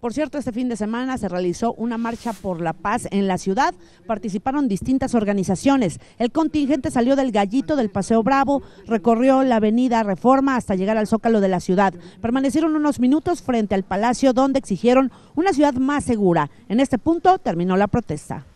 Por cierto, este fin de semana se realizó una marcha por la paz en la ciudad. Participaron distintas organizaciones. El contingente salió del Gallito del Paseo Bravo, recorrió la avenida Reforma hasta llegar al Zócalo de la ciudad. Permanecieron unos minutos frente al Palacio donde exigieron una ciudad más segura. En este punto terminó la protesta.